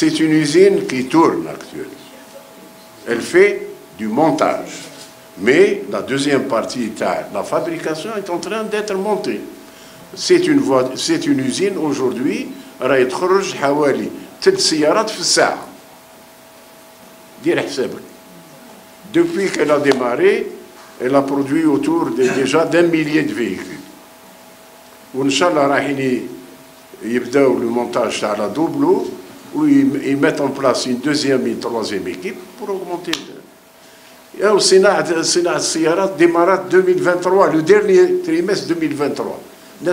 C'est une usine qui tourne actuellement. Elle fait du montage. Mais la deuxième partie, la fabrication, est en train d'être montée. C'est une, une usine aujourd'hui, ha'wali حوالي Depuis qu'elle a démarré, elle a produit autour de, déjà d'un millier de véhicules. On شاء الله رايحين يبداو le montage où ils, mettent en place une deuxième et une troisième équipe pour augmenter. Et au Sénat, le Sénat Sierra démarra 2023, le dernier trimestre 2023. Euh,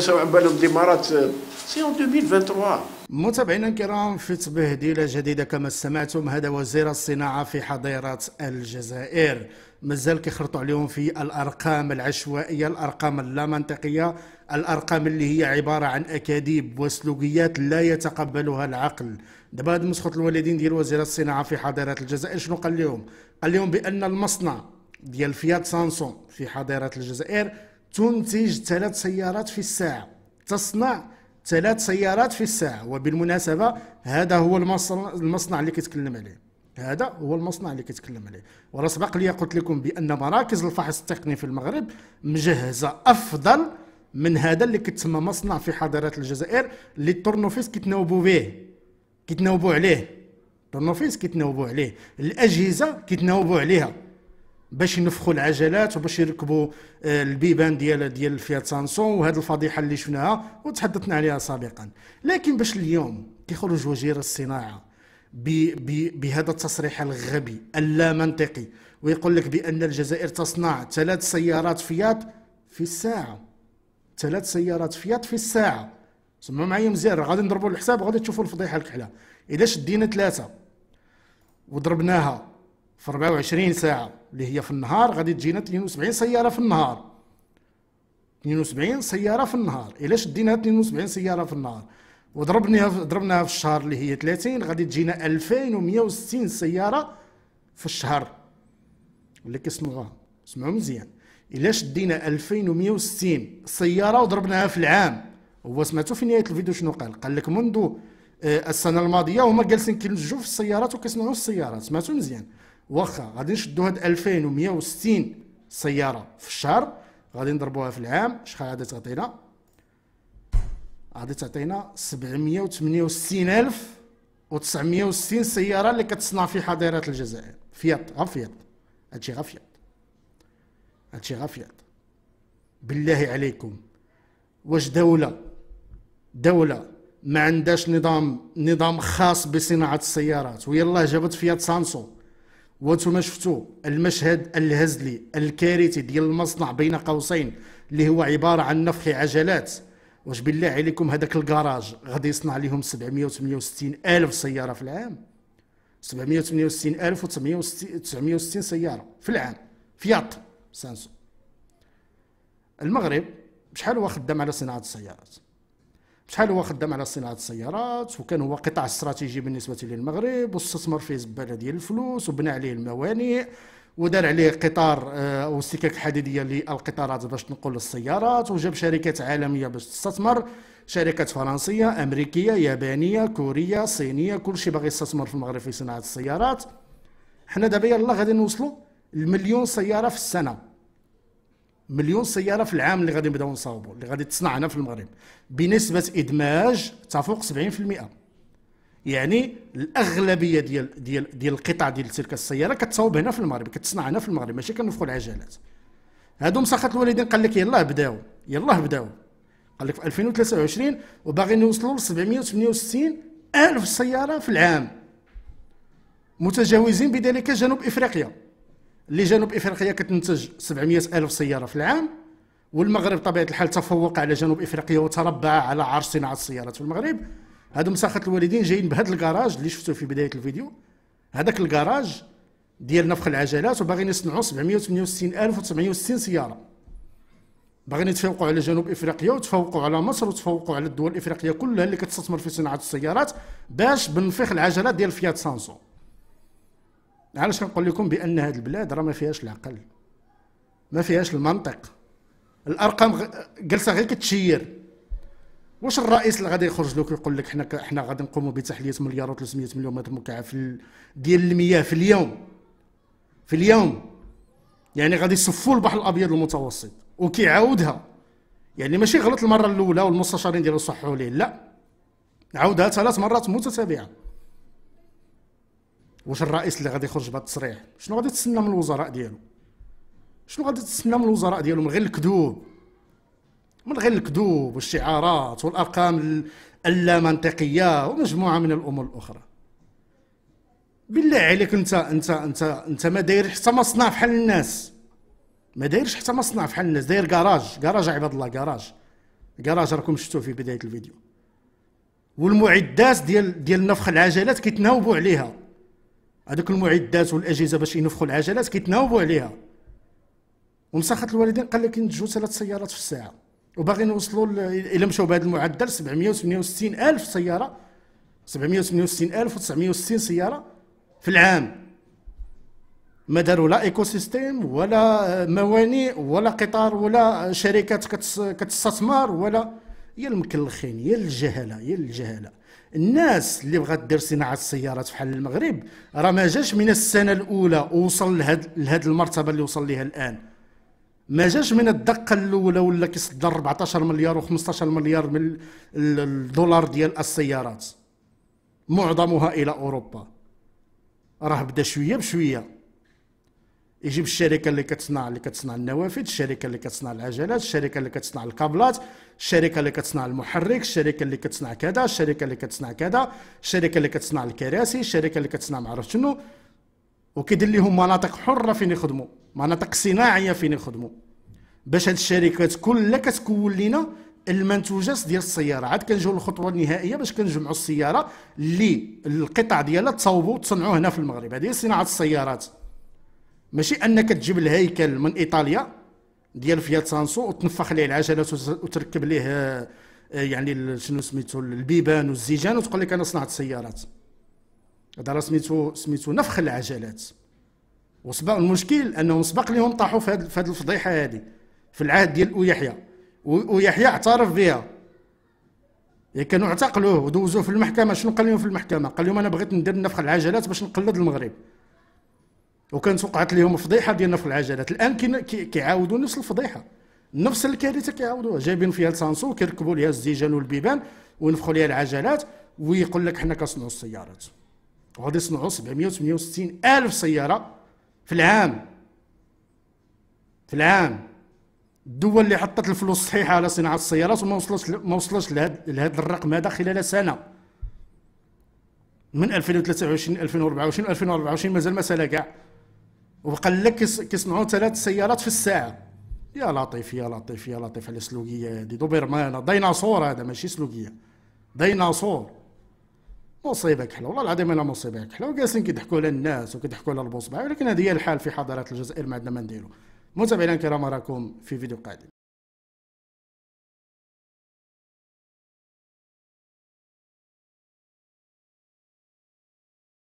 c'est en 2023. متابعينا الكرام في تبهديلة جديدة كما سمعتم هذا وزير الصناعة في حضيرة الجزائر مازال كيخرطوا عليهم في الارقام العشوائيه الارقام اللامنطقيه الارقام اللي هي عباره عن اكاذيب وسلوكيات لا يتقبلها العقل دابا هاد مسخط الوالدين ديال وزير الصناعه في حضيره الجزائر شنو قال لهم قال لهم بان المصنع ديال فيات سانسون في حضيره الجزائر تنتج ثلاث سيارات في الساعه تصنع ثلاث سيارات في الساعة وبالمناسبة هذا هو المصنع, المصنع اللي كيتكلم عليه هذا هو المصنع اللي كيتكلم عليه وراه سبق لي قلت لكم بأن مراكز الفحص التقني في المغرب مجهزة أفضل من هذا اللي كتسمى مصنع في حضارات الجزائر اللي التورنوفيس كيتناوبوا به كيتناوبوا عليه التورنوفيس كيتناوبوا عليه الأجهزة كيتناوبوا عليها باش ينفخوا العجلات وباش يركبوا آه، البيبان ديال ديال الفيات سانسون وهذه الفضيحه اللي شفناها وتحدثنا عليها سابقا لكن باش اليوم كيخرج وزير الصناعه بهذا التصريح الغبي اللا منطقي ويقول لك بان الجزائر تصنع ثلاث سيارات فيات في الساعه ثلاث سيارات فيات في الساعه سمعوا معايا مزيان غادي نضربوا الحساب وغادي تشوفوا الفضيحه الكحله اذا شدينا ثلاثه وضربناها في 24 ساعة اللي هي في النهار غادي تجينا 72 سيارة في النهار 72 سيارة في النهار إلاش دينا 72 سيارة في النهار وضربناها ضربناها في الشهر اللي هي 30 غادي تجينا 2160 سيارة في الشهر اللي كيسمعوها سمعوا مزيان الا شدينا 2160 سياره وضربناها في العام هو سمعتوا في نهايه الفيديو شنو قال قال لك منذ آه، السنه الماضيه هما جالسين كينجوا في السيارات وكيصنعوا السيارات سمعتوا مزيان واخا غادي نشدو هاد 2160 سياره في الشهر غادي نضربوها في العام شحال غادي تعطينا غادي تعطينا 768960 سياره اللي كتصنع في حضيره الجزائر فيات غفيات هادشي غفيات هادشي غفيات بالله عليكم واش دولة دولة ما عندهاش نظام نظام خاص بصناعة السيارات ويلا جابت فيات سانسو وانتم شفتوا المشهد الهزلي الكارثي ديال المصنع بين قوسين اللي هو عباره عن نفخ عجلات واش بالله عليكم هذاك الكراج غادي يصنع لهم 768 الف سياره في العام 768 الف و 960 سياره في العام فيات سانسو المغرب شحال هو خدام على صناعه السيارات شحال هو خدام على صناعه السيارات وكان هو قطاع استراتيجي بالنسبه للمغرب واستثمر فيه زباله ديال الفلوس وبنى عليه الموانئ ودار عليه قطار او آه، سكك حديديه للقطارات باش تنقل السيارات وجاب شركات عالميه باش تستثمر شركات فرنسيه امريكيه يابانيه كوريه صينيه كلشي باغي يستثمر في المغرب في صناعه السيارات حنا دابا يلاه غادي نوصلوا المليون سياره في السنه مليون سياره في العام اللي غادي نبداو نصاوبوا اللي غادي تصنع هنا في المغرب بنسبه ادماج تفوق 70% يعني الاغلبيه ديال ديال ديال القطع ديال تلك السياره كتصاوب هنا في المغرب كتصنع هنا في المغرب ماشي كنفخوا العجلات هادو مسخط الوالدين قال لك يلاه بداو يلاه بداو قال لك في 2023 وباغيين يوصلوا ل 768 الف سياره في العام متجاوزين بذلك جنوب افريقيا اللي جنوب افريقيا كتنتج 700 الف سياره في العام والمغرب طبيعه الحال تفوق على جنوب افريقيا وتربع على عرش صناعه السيارات في المغرب هادو مساخه الوالدين جايين بهذا الكراج اللي شفتوه في بدايه الفيديو هذاك الكراج ديال نفخ العجلات وباغيين يصنعوا 768960 سياره باغيين يتفوقوا على جنوب افريقيا وتفوقوا على مصر وتفوقوا على الدول الافريقيه كلها اللي كتستثمر في صناعه السيارات باش بنفخ العجلات ديال فيات سانسو علاش نقول لكم بان هذه البلاد راه ما فيهاش العقل ما فيهاش المنطق الارقام جالسه غير كتشير واش الرئيس اللي غادي يخرج لك ويقول لك حنا حنا غادي نقوموا بتحليه مليار و300 مليون متر مكعب في ديال المياه في اليوم في اليوم يعني غادي يصفوا البحر الابيض المتوسط وكيعاودها يعني ماشي غلط المره الاولى والمستشارين ديالو صحوا ليه لا عاودها ثلاث مرات متتابعه واش الرئيس اللي غادي يخرج بهذا التصريح شنو غادي تستنى من الوزراء ديالو شنو غادي تستنى من الوزراء ديالو من غير الكذوب من غير الكذوب والشعارات والارقام اللامنطقيه ومجموعه من الامور الاخرى بالله عليك انت انت انت انت ما داير حتى مصنع بحال الناس ما دايرش حتى مصنع بحال الناس داير كراج كراج عباد الله كراج كراج راكم شفتوه في بدايه الفيديو والمعدات ديال ديال نفخ العجلات كيتناوبوا عليها هذوك المعدات والاجهزه باش ينفخوا العجلات كيتناوبوا عليها ومسخت الوالدين قال لك ينتجوا ثلاث سيارات في الساعه وباغيين نوصلوا الى مشاو بهذا المعدل 768 الف سياره 768 الف و960 سياره في العام ما داروا لا ايكو سيستيم ولا موانئ ولا قطار ولا شركات كتستثمر ولا يا المكلخين يا الجهله يا الجهله الناس اللي بغات دير صناعه السيارات بحال المغرب راه ما جاش من السنه الاولى ووصل لهاد لهاد المرتبه اللي وصل ليها الان ما جاش من الدقه الاولى ولا كيصدر 14 مليار و15 مليار من الدولار ديال السيارات معظمها الى اوروبا راه بدا شويه بشويه يجيب الشركه اللي كتصنع اللي كتصنع النوافذ الشركه اللي كتصنع العجلات الشركه اللي كتصنع الكابلات الشركه اللي كتصنع المحرك الشركه اللي كتصنع كذا الشركه اللي كتصنع كذا الشركه اللي كتصنع الكراسي الشركه اللي كتصنع ما عرفت شنو وكيدير لهم مناطق حره فين يخدموا مناطق صناعيه فين يخدموا باش هاد الشركات كلها كتكون لينا المنتوجات ديال السياره عاد كنجيو للخطوه النهائيه باش كنجمعوا السياره اللي القطع ديالها تصاوبوا وتصنعوا هنا في المغرب هذه صناعه السيارات ماشي انك تجيب الهيكل من ايطاليا ديال فيات سانسو وتنفخ عليه العجلات وتركب ليه آه، آه، يعني شنو سميتو البيبان والزيجان وتقول لك انا صنعت سيارات هذا راه سميتو سميتو نفخ العجلات وسبق المشكل انهم سبق لهم طاحوا في هذه الفضيحه هذه في العهد ديال ويحيى ويحيى اعترف بها يعني كانوا اعتقلوه ودوزوه في المحكمه شنو قال لهم في المحكمه قال لهم انا بغيت ندير نفخ العجلات باش نقلد المغرب وكانت وقعت لهم فضيحه ديالنا في العجلات الان كيعاودوا نفس الفضيحه نفس الكارثه كيعاودوها جايبين فيها لسانسو كيركبوا ليها الزيجان والبيبان وينفخوا ليها العجلات ويقول لك حنا كنصنعوا السيارات وغادي يصنعوا 768 الف سياره في العام في العام الدول اللي حطت الفلوس الصحيحه على صناعه السيارات وما وصلتش ما وصلتش لهذا الرقم هذا خلال سنه من 2023 2024 2024 مازال ما سالا كاع وقال لك كيصنعوا ثلاث سيارات في الساعه يا لطيف يا لطيف يا لطيف على السلوكيه هذه دوبرمان ديناصور هذا ماشي سلوكيه ديناصور مصيبه كحله والله العظيم انا مصيبه كحله وجالسين كيضحكوا على الناس وكيضحكوا على البوصبع ولكن هذه هي الحال في حضاره الجزائر ما عندنا ما نديروا متابعينا الكرام راكم في فيديو قادم